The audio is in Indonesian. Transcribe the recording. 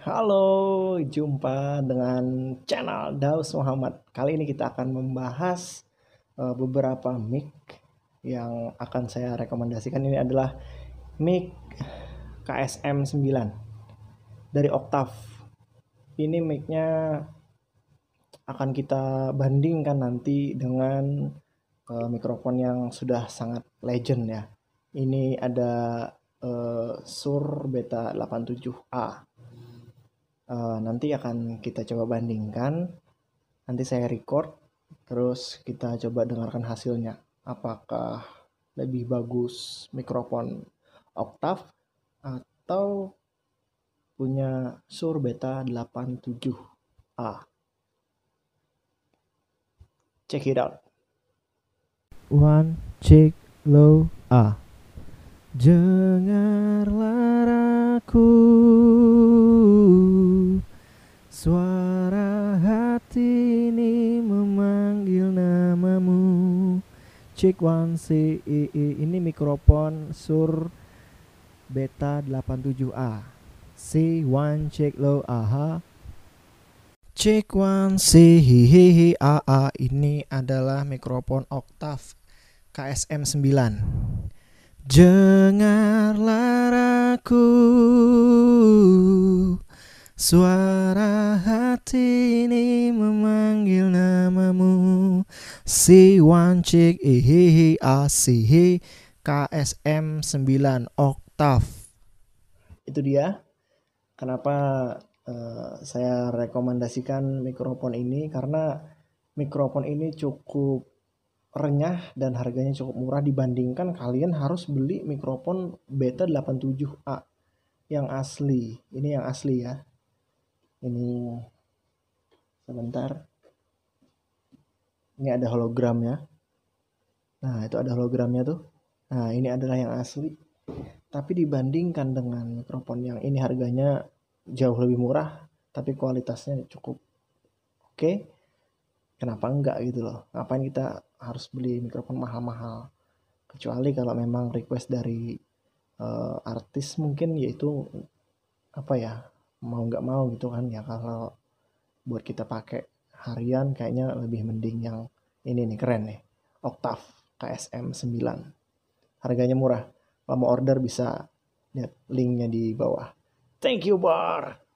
Halo, jumpa dengan channel Daus Muhammad. Kali ini kita akan membahas eh, beberapa mic yang akan saya rekomendasikan. Ini adalah mic KSM 9 dari Octave. Ini micnya akan kita bandingkan nanti dengan eh, mikrofon yang sudah sangat legend ya. Ini ada eh, Sur Beta 87A Eh, nanti akan kita coba bandingkan nanti saya record terus kita coba dengarkan hasilnya apakah lebih bagus mikrofon oktav atau punya Sur Beta 87A check it out one check low A jangan Suara hati ini memanggil namamu Cek one C I, I. Ini mikrofon sur beta 87A C1 check low aha Cek one C hihihi A. ini adalah mikrofon oktav KSM 9 Jengar laraku suara C 1 c E H H A C S KSM 9 oktav. Itu dia. Kenapa uh, saya rekomendasikan mikrofon ini karena mikrofon ini cukup renyah dan harganya cukup murah dibandingkan kalian harus beli mikrofon Beta 87A yang asli. Ini yang asli ya. Ini sebentar ini ada hologramnya nah itu ada hologramnya tuh nah ini adalah yang asli tapi dibandingkan dengan mikrofon yang ini harganya jauh lebih murah tapi kualitasnya cukup oke okay? kenapa enggak gitu loh ngapain kita harus beli mikrofon mahal-mahal kecuali kalau memang request dari uh, artis mungkin yaitu apa ya mau nggak mau gitu kan ya kalau buat kita pakai harian kayaknya lebih mending yang ini nih keren nih Octave KSM 9 harganya murah kalau mau order bisa lihat linknya di bawah thank you bar